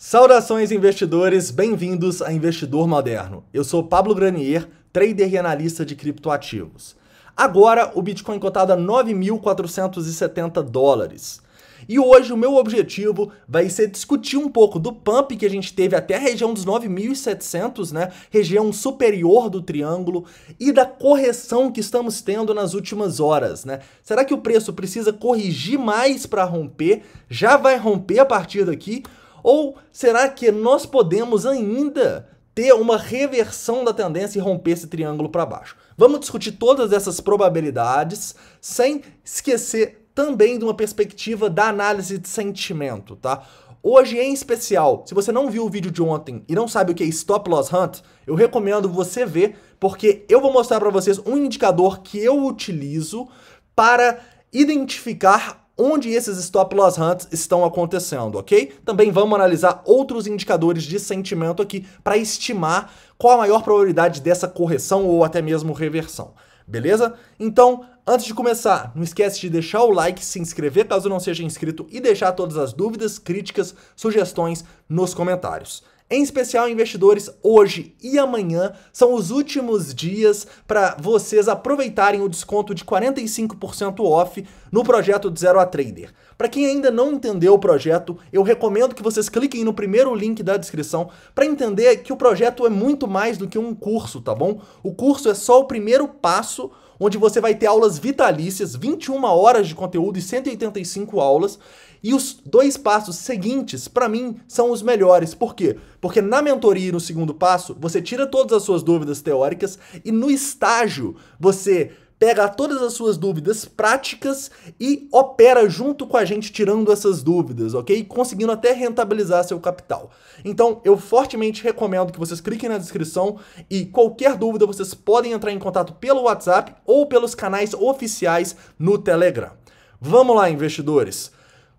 Saudações investidores, bem-vindos a Investidor Moderno. Eu sou Pablo Granier, trader e analista de criptoativos. Agora, o Bitcoin cotado a 9.470 dólares. E hoje o meu objetivo vai ser discutir um pouco do pump que a gente teve até a região dos 9.700, né? Região superior do triângulo e da correção que estamos tendo nas últimas horas, né? Será que o preço precisa corrigir mais para romper? Já vai romper a partir daqui ou será que nós podemos ainda ter uma reversão da tendência e romper esse triângulo para baixo? Vamos discutir todas essas probabilidades sem esquecer também de uma perspectiva da análise de sentimento, tá? Hoje em especial, se você não viu o vídeo de ontem e não sabe o que é Stop Loss Hunt, eu recomendo você ver, porque eu vou mostrar para vocês um indicador que eu utilizo para identificar onde esses stop loss hunts estão acontecendo, ok? Também vamos analisar outros indicadores de sentimento aqui para estimar qual a maior probabilidade dessa correção ou até mesmo reversão. Beleza? Então, antes de começar, não esquece de deixar o like, se inscrever caso não seja inscrito e deixar todas as dúvidas, críticas, sugestões nos comentários. Em especial, investidores, hoje e amanhã são os últimos dias para vocês aproveitarem o desconto de 45% off no projeto de Zero a Trader. Para quem ainda não entendeu o projeto, eu recomendo que vocês cliquem no primeiro link da descrição para entender que o projeto é muito mais do que um curso, tá bom? O curso é só o primeiro passo onde você vai ter aulas vitalícias, 21 horas de conteúdo e 185 aulas. E os dois passos seguintes, para mim, são os melhores. Por quê? Porque na mentoria e no segundo passo, você tira todas as suas dúvidas teóricas e no estágio você pega todas as suas dúvidas práticas e opera junto com a gente tirando essas dúvidas, ok? Conseguindo até rentabilizar seu capital. Então, eu fortemente recomendo que vocês cliquem na descrição e qualquer dúvida vocês podem entrar em contato pelo WhatsApp ou pelos canais oficiais no Telegram. Vamos lá, investidores.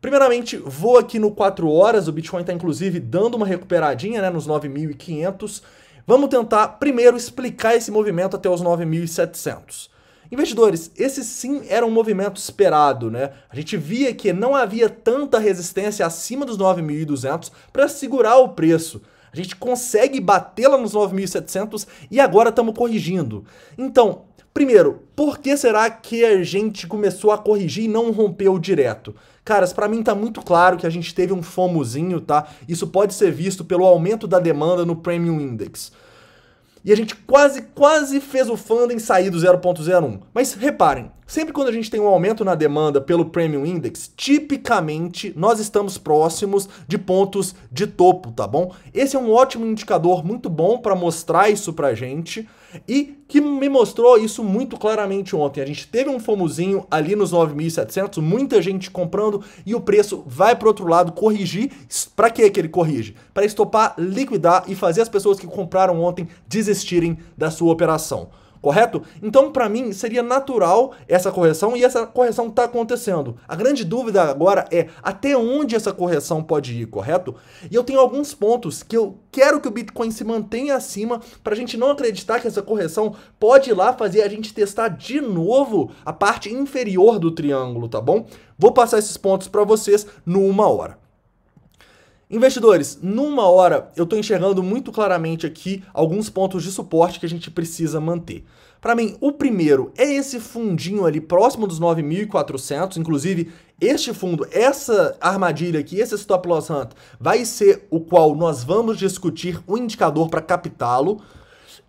Primeiramente, vou aqui no 4 horas, o Bitcoin está inclusive dando uma recuperadinha, né, nos 9.500. Vamos tentar primeiro explicar esse movimento até os 9.700. Investidores, esse sim era um movimento esperado, né? A gente via que não havia tanta resistência acima dos 9.200 para segurar o preço. A gente consegue batê-la nos 9.700 e agora estamos corrigindo. Então, primeiro, por que será que a gente começou a corrigir e não rompeu direto? Caras, para mim tá muito claro que a gente teve um fomozinho, tá? Isso pode ser visto pelo aumento da demanda no Premium Index. E a gente quase, quase fez o fandom sair do 0.01. Mas reparem, Sempre quando a gente tem um aumento na demanda pelo Premium Index, tipicamente nós estamos próximos de pontos de topo, tá bom? Esse é um ótimo indicador, muito bom para mostrar isso pra gente e que me mostrou isso muito claramente ontem. A gente teve um fomozinho ali nos 9.700, muita gente comprando e o preço vai pro outro lado corrigir. Para que que ele corrige? Para estopar, liquidar e fazer as pessoas que compraram ontem desistirem da sua operação correto? Então, para mim, seria natural essa correção e essa correção está acontecendo. A grande dúvida agora é até onde essa correção pode ir, correto? E eu tenho alguns pontos que eu quero que o Bitcoin se mantenha acima para a gente não acreditar que essa correção pode ir lá fazer a gente testar de novo a parte inferior do triângulo, tá bom? Vou passar esses pontos para vocês numa hora. Investidores, numa hora eu estou enxergando muito claramente aqui alguns pontos de suporte que a gente precisa manter. Para mim, o primeiro é esse fundinho ali próximo dos 9.400, inclusive este fundo, essa armadilha aqui, esse stop loss hunt, vai ser o qual nós vamos discutir o um indicador para captá-lo.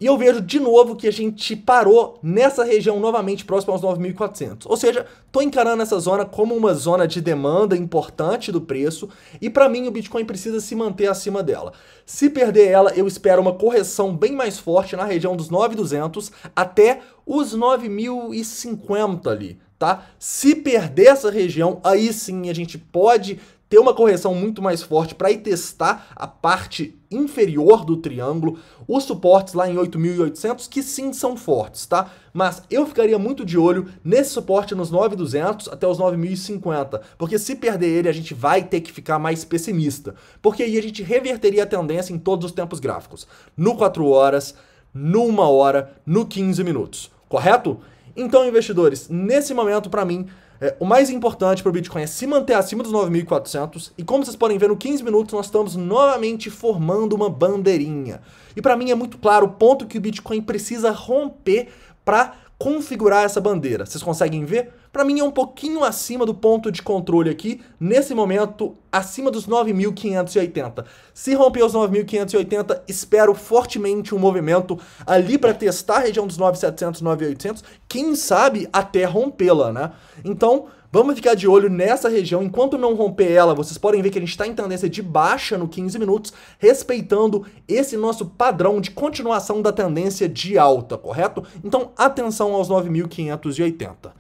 E eu vejo de novo que a gente parou nessa região novamente próximo aos 9.400. Ou seja, estou encarando essa zona como uma zona de demanda importante do preço e para mim o Bitcoin precisa se manter acima dela. Se perder ela, eu espero uma correção bem mais forte na região dos 9.200 até os 9.050 ali, tá? Se perder essa região, aí sim a gente pode ter uma correção muito mais forte para ir testar a parte inferior do triângulo, os suportes lá em 8.800, que sim são fortes, tá? Mas eu ficaria muito de olho nesse suporte nos 9.200 até os 9.050, porque se perder ele a gente vai ter que ficar mais pessimista, porque aí a gente reverteria a tendência em todos os tempos gráficos, no 4 horas, no 1 hora, no 15 minutos, correto? Então, investidores, nesse momento, para mim, é, o mais importante para o Bitcoin é se manter acima dos 9.400 e como vocês podem ver, no 15 minutos nós estamos novamente formando uma bandeirinha. E para mim é muito claro o ponto que o Bitcoin precisa romper para configurar essa bandeira. Vocês conseguem ver? Para mim é um pouquinho acima do ponto de controle aqui, nesse momento, acima dos 9.580. Se romper os 9.580, espero fortemente um movimento ali para testar a região dos 9.700, 9.800, quem sabe até rompê-la, né? Então, Vamos ficar de olho nessa região. Enquanto não romper ela, vocês podem ver que a gente está em tendência de baixa no 15 minutos, respeitando esse nosso padrão de continuação da tendência de alta, correto? Então, atenção aos 9.580.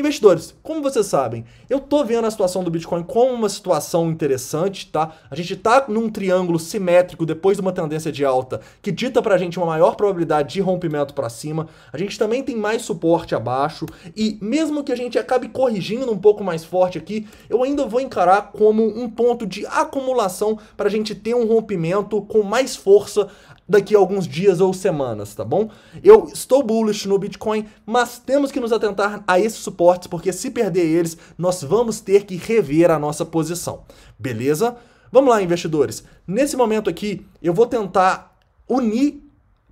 Investidores, como vocês sabem, eu tô vendo a situação do Bitcoin como uma situação interessante, tá? A gente tá num triângulo simétrico depois de uma tendência de alta que dita pra gente uma maior probabilidade de rompimento para cima. A gente também tem mais suporte abaixo e mesmo que a gente acabe corrigindo um pouco mais forte aqui, eu ainda vou encarar como um ponto de acumulação para a gente ter um rompimento com mais força daqui a alguns dias ou semanas, tá bom? Eu estou bullish no Bitcoin, mas temos que nos atentar a esses suportes, porque se perder eles, nós vamos ter que rever a nossa posição, beleza? Vamos lá, investidores. Nesse momento aqui, eu vou tentar unir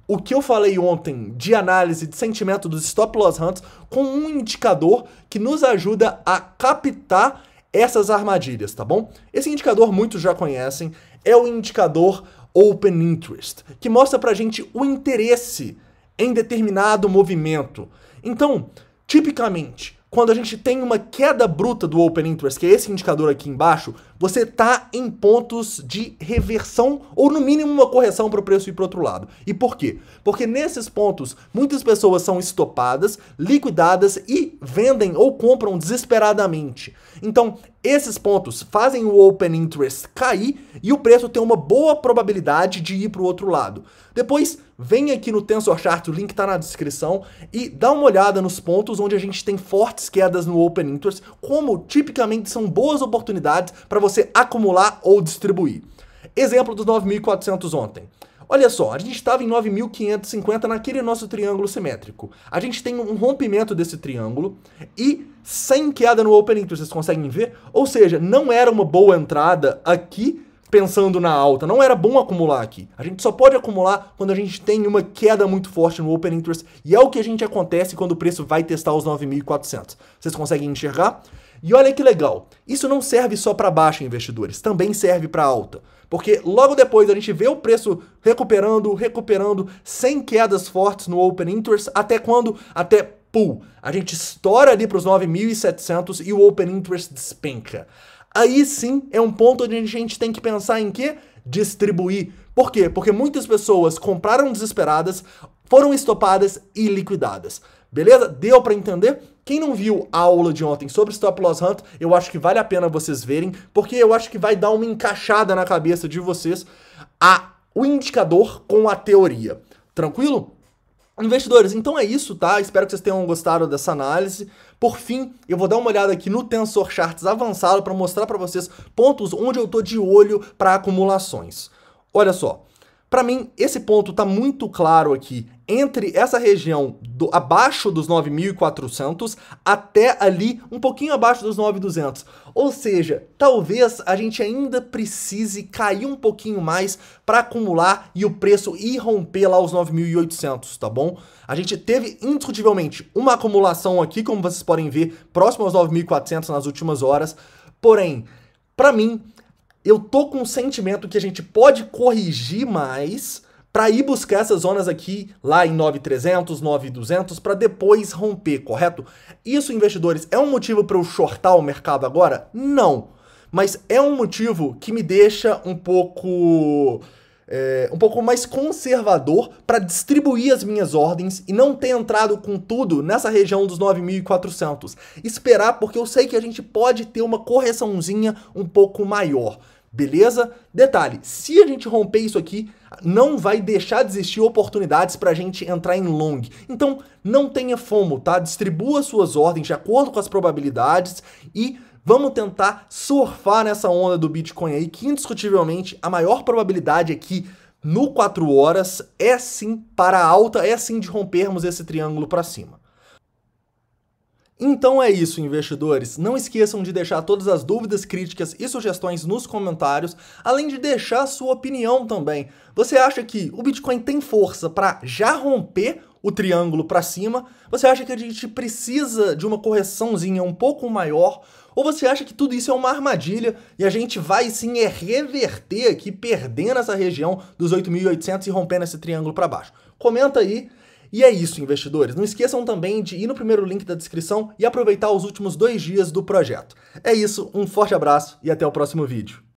o que eu falei ontem de análise de sentimento dos stop loss hunts com um indicador que nos ajuda a captar essas armadilhas, tá bom? Esse indicador muitos já conhecem, é o indicador Open Interest, que mostra pra gente o interesse em determinado movimento. Então, tipicamente, quando a gente tem uma queda bruta do Open Interest, que é esse indicador aqui embaixo, você está em pontos de reversão ou no mínimo uma correção para o preço ir para outro lado. E por quê? Porque nesses pontos muitas pessoas são estopadas, liquidadas e vendem ou compram desesperadamente. Então, esses pontos fazem o open interest cair e o preço tem uma boa probabilidade de ir para o outro lado. Depois, vem aqui no Tensor Chart, o link está na descrição, e dá uma olhada nos pontos onde a gente tem fortes quedas no open interest, como tipicamente são boas oportunidades para você você acumular ou distribuir. Exemplo dos 9.400 ontem. Olha só, a gente estava em 9.550 naquele nosso triângulo simétrico. A gente tem um rompimento desse triângulo e sem queda no open interest, vocês conseguem ver? Ou seja, não era uma boa entrada aqui pensando na alta, não era bom acumular aqui. A gente só pode acumular quando a gente tem uma queda muito forte no open interest e é o que a gente acontece quando o preço vai testar os 9.400. Vocês conseguem enxergar? E olha que legal, isso não serve só para baixa, investidores, também serve para alta. Porque logo depois a gente vê o preço recuperando, recuperando, sem quedas fortes no Open Interest, até quando? Até pull. A gente estoura ali para os 9.700 e o Open Interest despenca. Aí sim é um ponto onde a gente tem que pensar em que Distribuir. Por quê? Porque muitas pessoas compraram desesperadas, foram estopadas e liquidadas. Beleza? Deu para entender? Quem não viu a aula de ontem sobre Stop Loss Hunt, eu acho que vale a pena vocês verem, porque eu acho que vai dar uma encaixada na cabeça de vocês a, o indicador com a teoria. Tranquilo? Investidores, então é isso, tá? Espero que vocês tenham gostado dessa análise. Por fim, eu vou dar uma olhada aqui no Tensor Charts avançado para mostrar para vocês pontos onde eu tô de olho para acumulações. Olha só, para mim esse ponto tá muito claro aqui entre essa região do, abaixo dos 9.400 até ali um pouquinho abaixo dos 9.200. Ou seja, talvez a gente ainda precise cair um pouquinho mais para acumular e o preço ir romper lá os 9.800, tá bom? A gente teve indiscutivelmente uma acumulação aqui, como vocês podem ver, próximo aos 9.400 nas últimas horas. Porém, para mim, eu tô com o sentimento que a gente pode corrigir mais para ir buscar essas zonas aqui lá em 9.300, 9.200 para depois romper, correto? Isso, investidores, é um motivo para eu shortar o mercado agora? Não. Mas é um motivo que me deixa um pouco é, um pouco mais conservador para distribuir as minhas ordens e não ter entrado com tudo nessa região dos 9.400. Esperar porque eu sei que a gente pode ter uma correçãozinha um pouco maior. Beleza? Detalhe: se a gente romper isso aqui, não vai deixar de existir oportunidades para a gente entrar em long. Então, não tenha fomo, tá? Distribua suas ordens de acordo com as probabilidades e vamos tentar surfar nessa onda do Bitcoin aí, que indiscutivelmente a maior probabilidade aqui no 4 horas é sim para alta, é sim de rompermos esse triângulo para cima. Então é isso, investidores. Não esqueçam de deixar todas as dúvidas, críticas e sugestões nos comentários, além de deixar sua opinião também. Você acha que o Bitcoin tem força para já romper o triângulo para cima? Você acha que a gente precisa de uma correçãozinha um pouco maior? Ou você acha que tudo isso é uma armadilha e a gente vai sim é reverter aqui, perdendo essa região dos 8.800 e rompendo esse triângulo para baixo? Comenta aí e é isso, investidores. Não esqueçam também de ir no primeiro link da descrição e aproveitar os últimos dois dias do projeto. É isso, um forte abraço e até o próximo vídeo.